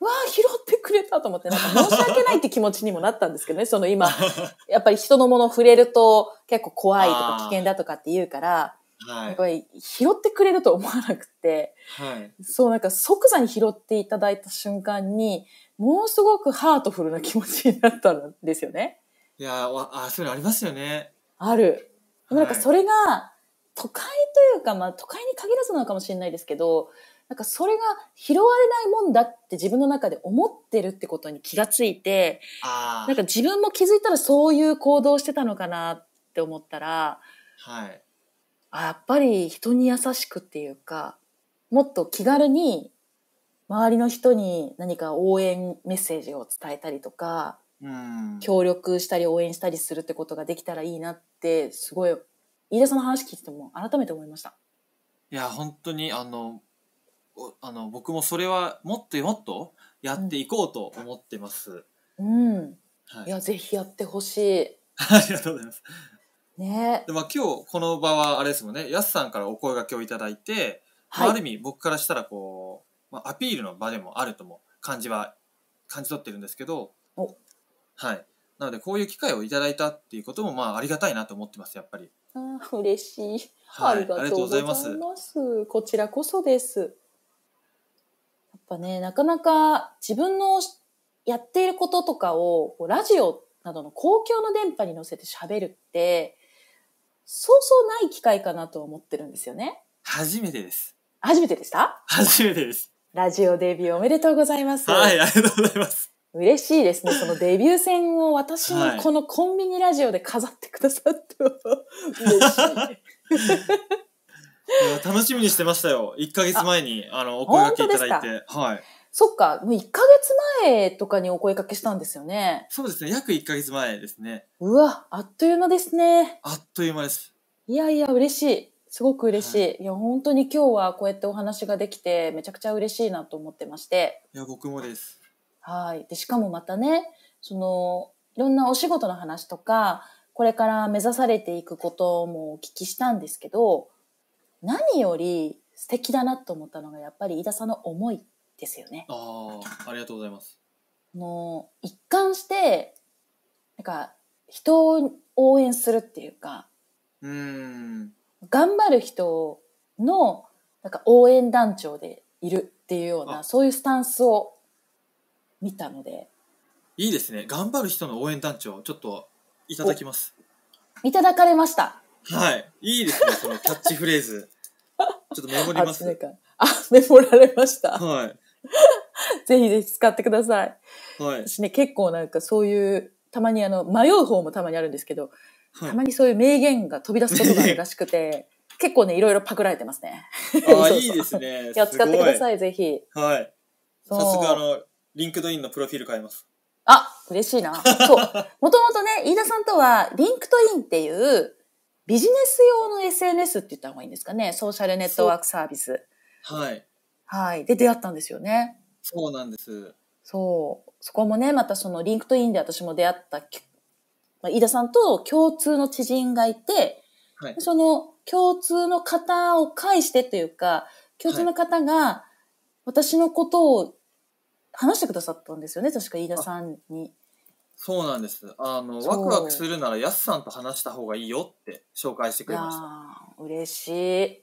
わあ、拾ってくれたと思って、なんか申し訳ないって気持ちにもなったんですけどね、その今、やっぱり人のもの触れると結構怖いとか危険だとかって言うから、はい、ぱり拾ってくれると思わなくて、はい、そうなんか即座に拾っていただいた瞬間に、ものすごくハートフルな気持ちになったんですよね。いやあ、そういうのありますよね。ある。なんかそれが、都会というか、まあ都会に限らずなのかもしれないですけど、なんかそれが拾われないもんだって自分の中で思ってるってことに気がついて、なんか自分も気づいたらそういう行動してたのかなって思ったら、はい。あ、やっぱり人に優しくっていうか、もっと気軽に周りの人に何か応援メッセージを伝えたりとか、うん、協力したり応援したりするってことができたらいいなってすごい飯田さんの話聞いてても改めて思いましたいや本当にあのあの僕もそれはもっともっとやっていこうと思ってます。うん、はい、いやぜひやってほしい。ありがとうございます。ねでまあ、今日この場はあれですもんねやすさんからお声がけをいただいて、はい、あ、る意味僕からしたらこう、まあ、アピールの場でもあるとも感じは感じ取ってるんですけど、はい、なのでこういう機会をいただいたっていうこともまあありがたいなと思ってますやっぱり。あ嬉しい、はい、ありがとうございます。こちらこそです。ぱね、なかなか自分のやっていることとかを、ラジオなどの公共の電波に乗せて喋るって、そうそうない機会かなと思ってるんですよね。初めてです。初めてでした初めてです。ラジオデビューおめでとうございます。はい、ありがとうございます。嬉しいですね。そのデビュー戦を私にこのコンビニラジオで飾ってくださって、嬉しい。楽しみにしてましたよ。1か月前に、あの、お声掛けいただいて。はい。そっか、もう1か月前とかにお声掛けしたんですよね。そうですね、約1か月前ですね。うわ、あっという間ですね。あっという間です。いやいや、嬉しい。すごく嬉しい。はい、いや、本当に今日はこうやってお話ができて、めちゃくちゃ嬉しいなと思ってまして。いや、僕もです。はい。で、しかもまたね、その、いろんなお仕事の話とか、これから目指されていくこともお聞きしたんですけど、何より素敵だなと思ったのがやっぱり飯田さんの思いですよね。ああ、ありがとうございます。う一貫してなんか人を応援するっていうか、うん頑張る人のなんか応援団長でいるっていうようなそういうスタンスを見たので。いいですね。頑張る人の応援団長、ちょっといただきます。いただかれました。はい。いいですね、そのキャッチフレーズ。ちょっとメモります。ね。あ、メモられました。はい。ぜひぜひ使ってください。はい。私ね、結構なんかそういう、たまにあの、迷う方もたまにあるんですけど、はい、たまにそういう名言が飛び出すことがあるらしくて、結構ね、いろいろパクられてますね。ああいいですね。今日使ってください、ぜひ。はい。早速あの、リンクドインのプロフィール変えます。あ、嬉しいな。そう。もともとね、飯田さんとは、リンクトインっていう、ビジネス用の SNS って言った方がいいんですかね。ソーシャルネットワークサービス。はい。はい。で、出会ったんですよね。そうなんです。そう。そこもね、またそのリンクトインで私も出会った、まあ、飯田さんと共通の知人がいて、はい、その共通の方を介してというか、共通の方が私のことを話してくださったんですよね、はい、確か飯田さんに。そうなんです。あの、ワクワクするなら、やすさんと話した方がいいよって紹介してくれました。嬉し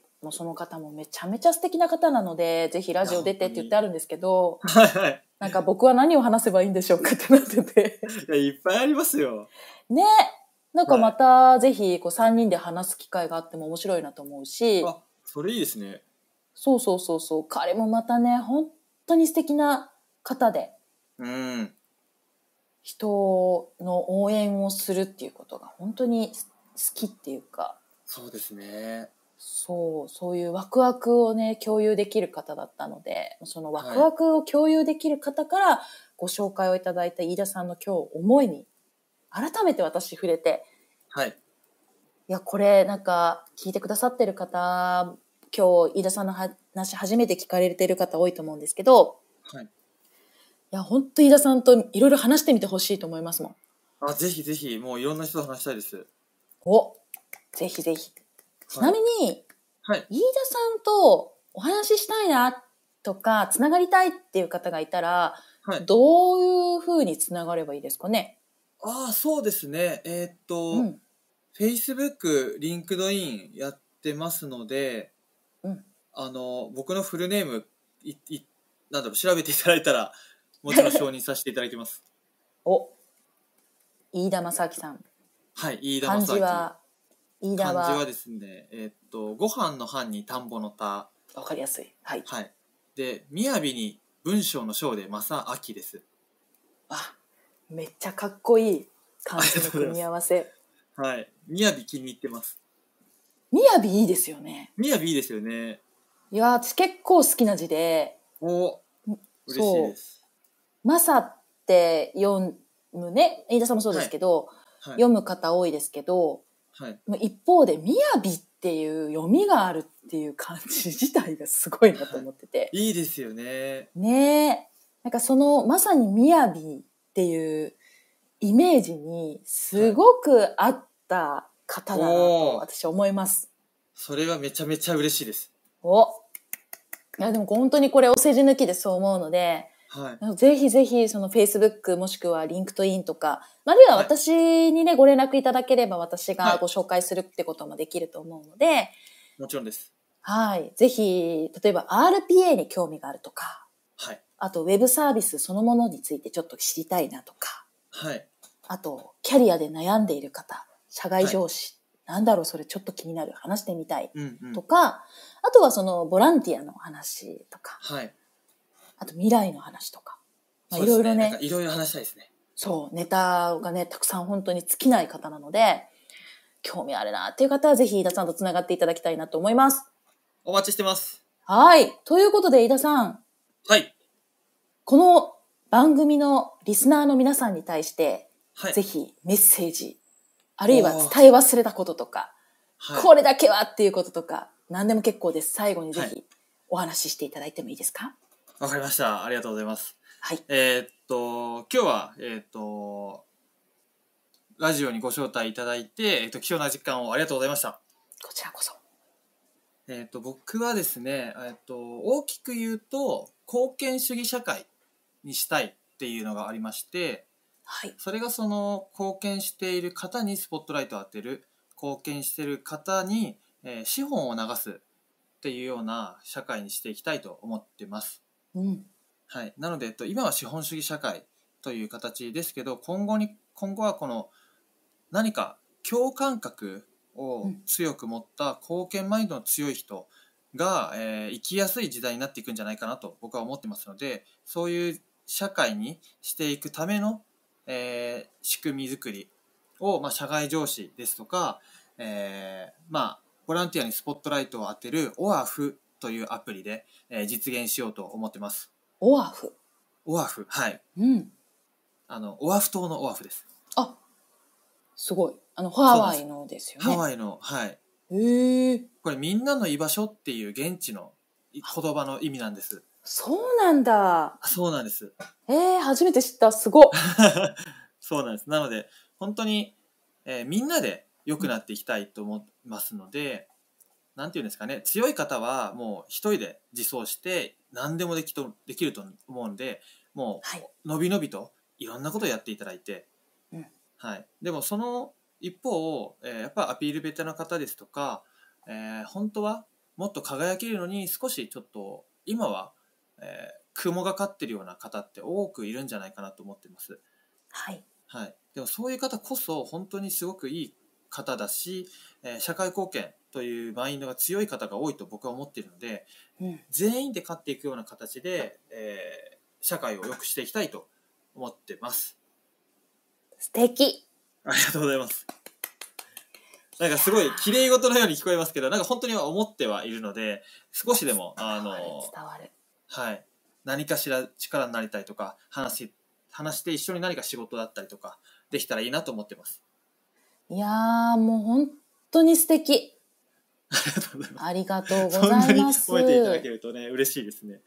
い。もうその方もめちゃめちゃ素敵な方なので、ぜひラジオ出てって言ってあるんですけど、ははいいなんか僕は何を話せばいいんでしょうかってなってていや、いっぱいありますよ。ね。なんかまた、ぜひ、こう3人で話す機会があっても面白いなと思うし。あ、それいいですね。そうそうそうそう。彼もまたね、本当に素敵な方で。うん。人の応援をするっていうことが本当に好きっていうかそうですねそうそういうワクワクをね共有できる方だったのでそのワクワクを共有できる方からご紹介をいただいた飯田さんの今日思いに改めて私触れて、はい、いやこれなんか聞いてくださってる方今日飯田さんの話初めて聞かれてる方多いと思うんですけど、はい、いや、本当飯田さんといろいろ話してみてほしいと思いますもん。あ、ぜひぜひ、もういろんな人と話したいです。お、ぜひぜひ。ちなみに、はい飯田さんとお話ししたいなとか、つながりたいっていう方がいたら、はい、どういうふうにつながればいいですかねあそうですね。えー、っと、フェイスブック、リンクドインやってますので、うん、あの、僕のフルネームいい、なんだろう、調べていただいたらもちろん承認させていただきます。お飯田正明さん。はい、飯田正明。漢字は、飯田は。漢字はですね、えー、っと、ご飯の飯に田んぼの田。わかりやすい。はい。はい。で、みやびに文章の章で正明です。あ、めっちゃかっこいい漢字の組み合わせ。はい。みやび気に入ってます。みやびいいですよね。みやびいいですよね。いや、私結構好きな字で。お、嬉しいです。マサって読むね、飯田さんもそうですけど、はいはい、読む方多いですけど、はい、一方で、みやびっていう読みがあるっていう感じ自体がすごいなと思ってて。いいですよね。ねなんかその、まさにみやびっていうイメージにすごく合った方だなと私思います。それはめちゃめちゃ嬉しいです。おいや、でも本当にこれお世辞抜きでそう思うので、はい、ぜひぜひ、その Facebook もしくは LinkedIn とか、あるいは私にね、はい、ご連絡いただければ私がご紹介するってこともできると思うので、はい、もちろんです。はい。ぜひ、例えば RPA に興味があるとか、はい。あと、ウェブサービスそのものについてちょっと知りたいなとか、はい。あと、キャリアで悩んでいる方、社外上司、はい、なんだろう、それちょっと気になる、話してみたいとか、うんうん、あとはそのボランティアの話とか、はい。あと未来の話とか。まあ、いろいろね。いろいろ話したいですね。そう、ネタがね、たくさん本当に尽きない方なので、興味あるなっていう方はぜひ飯田さんと繋がっていただきたいなと思います。お待ちしてます。はい。ということで飯田さん。はい。この番組のリスナーの皆さんに対して、はい、ぜひメッセージ、あるいは伝え忘れたこととか、はい、これだけはっていうこととか、何でも結構です。最後にぜひお話ししていただいてもいいですか、はいわかりました。ありがとうございます。はい。えー、っと、今日は、えー、っと、ラジオにご招待いただいて、えっと、貴重な時間をありがとうございました。こちらこそ。えっと、僕はですね、えっと、大きく言うと、貢献主義社会にしたいっていうのがありまして、はい。それがその、貢献している方にスポットライトを当てる、貢献している方に、えー、資本を流すっていうような社会にしていきたいと思ってます。うん、はい、なので、えっと、今は資本主義社会という形ですけど今後に今後はこの何か共感覚を強く持った貢献マインドの強い人が、うん、えー、生きやすい時代になっていくんじゃないかなと僕は思ってますのでそういう社会にしていくための、えー、仕組みづくりを、まあ、社外上司ですとか、えー、まあボランティアにスポットライトを当てるオアフというアプリで、えー、実現しようと思ってます。オアフオアフ、はい。うん。あの、オアフ島のオアフです。あ、すごい。あの、ハワイのですよね。ハワイの、はい。へえ。これ、みんなの居場所っていう現地の言葉の意味なんです。そうなんだ。そうなんです。ええー、初めて知った。すごい。そうなんです。なので、本当に、えー、みんなで良くなっていきたいと思いますので、なんていうんですかね、強い方はもう一人で自走して何でもできとできると思うんで、もうのびのびといろんなことをやっていただいて、はい、はい、でもその一方、えー、やっぱアピールベタの方ですとか、えー、本当はもっと輝けるのに少しちょっと今は、えー、雲がかってるような方って多くいるんじゃないかなと思ってます。はい、はい、でもそういう方こそ本当にすごくいい方だし、えー、社会貢献というマインドが強い方が多いと僕は思っているので、うん、全員で勝っていくような形で、えー、社会を良くしていきたいと思ってます。素敵ありがとうございます。なんかすごい綺麗事のように聞こえますけど、なんか本当には思ってはいるので、少しでも、あの、はい。何かしら力になりたいとか、話し、話して一緒に何か仕事だったりとか、できたらいいなと思ってます。いやもう本当に素敵。ありがとうございます。そんなに褒めていただけるとね、嬉しいですね。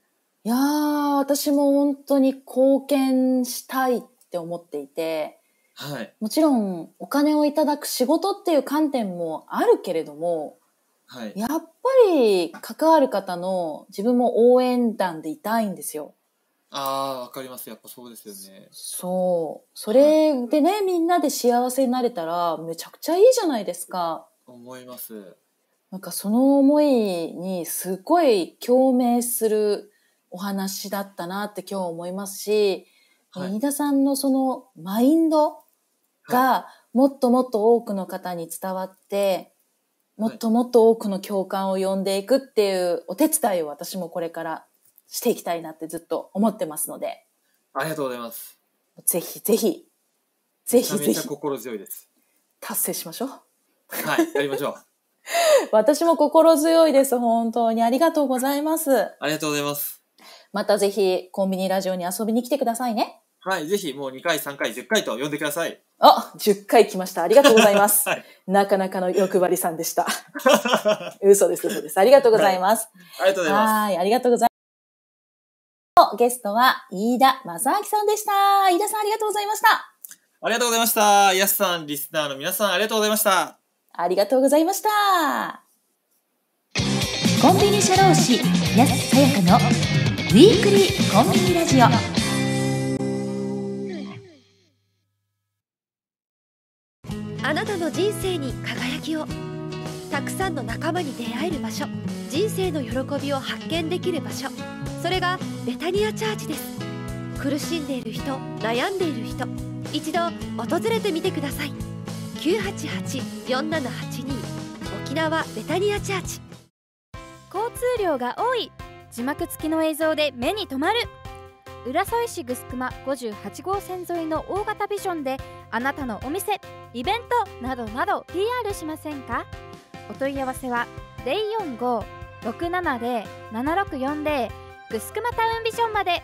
いや私も本当に貢献したいって思っていて、はい、もちろんお金をいただく仕事っていう観点もあるけれども、はい、やっぱり関わる方の自分も応援団でいたいんですよ。ああ、わかります。やっぱそうですよね。そう。それでね、みんなで幸せになれたら、めちゃくちゃいいじゃないですか。思います。なんかその思いにすごい共鳴するお話だったなって今日思いますし、はい、飯田さんのそのマインドがもっともっと多くの方に伝わって、もっともっと多くの共感を呼んでいくっていうお手伝いを私もこれからしていきたいなってずっと思ってますので。ありがとうございます。ぜひぜひ、ぜひぜひ。めちゃめちゃ心強いです。達成しましょう。はい、やりましょう。私も心強いです。本当にありがとうございます。ありがとうございます。またぜひ、コンビニラジオに遊びに来てくださいね。はい、ぜひ、もう2回、3回、10回と呼んでください。あ、10回来ました。ありがとうございます。はい、なかなかの欲張りさんでした。嘘です、嘘です。ありがとうございます。はい、ありがとうございます。はい、ありがとうございます。ゲストは飯田正明さんでした。飯田さんありがとうございました。ありがとうございました。すさん、リスナーの皆さんありがとうございました。ありがとうございました。コンビニ社労士、安さやかのウィークリーコンビニラジオ。あなたの人生に輝きをたくさんの仲間に出会える場所人生の喜びを発見できる場所それがベタニアチャージです苦しんでいる人悩んでいる人一度訪れてみてください九八八四七八二沖縄ベタニアチャーチ交通量が多い字幕付きの映像で目に留まる浦添市すくま五58号線沿いの大型ビジョンであなたのお店イベントなどなど PR しませんかお問い合わせは045-670-7640ぐすくまタウンビジョンまで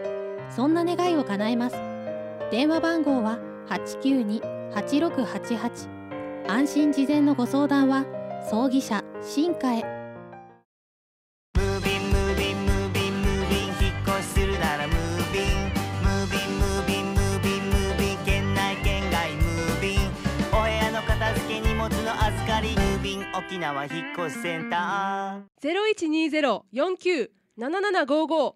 そんな願いを叶えます電話番号は892-8688安心事前のご相談は葬儀社新華へ沖縄引っ越しセンター一二ゼロ四九七七五五。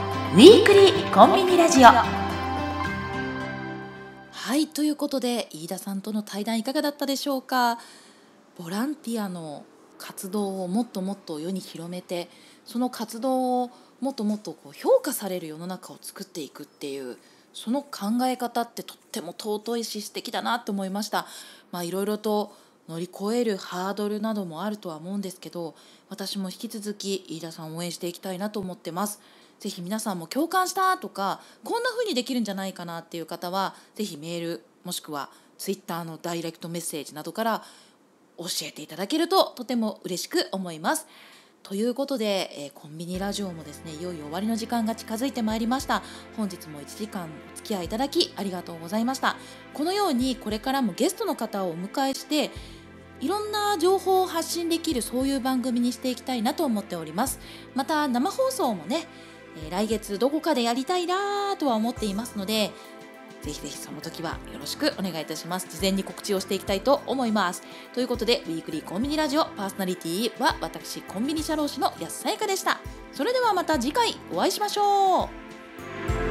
ウィークリーコンビニラジオ」はいということで飯田さんとの対談いかがだったでしょうかボランティアの活動をもっともっと世に広めてその活動をもっともっとこう評価される世の中を作っていくっていうその考え方ってとっても尊いし素敵だなと思いました。まあ、いろいろと乗り越えるハードルなどもあるとは思うんですけど私も引き続き飯田さんを応援していきたいなと思ってます。ぜひ皆さんも共感したとかこんな風にできるんじゃないかなっていう方はぜひメールもしくはツイッターのダイレクトメッセージなどから教えていただけるととても嬉しく思います。ということで、えー、コンビニラジオもですねいよいよ終わりの時間が近づいてまいりました本日も1時間お付き合いいただきありがとうございましたこのようにこれからもゲストの方をお迎えしていろんな情報を発信できるそういう番組にしていきたいなと思っておりますまた生放送もねえ来月どこかでやりたいなとは思っていますのでぜひぜひその時はよろしくお願いいたします。事前に告知をしていきたいと思います。ということで、ウィークリーコンビニラジオパーソナリティは私、コンビニ社労士の安さやかでした。それではまた次回お会いしましょう。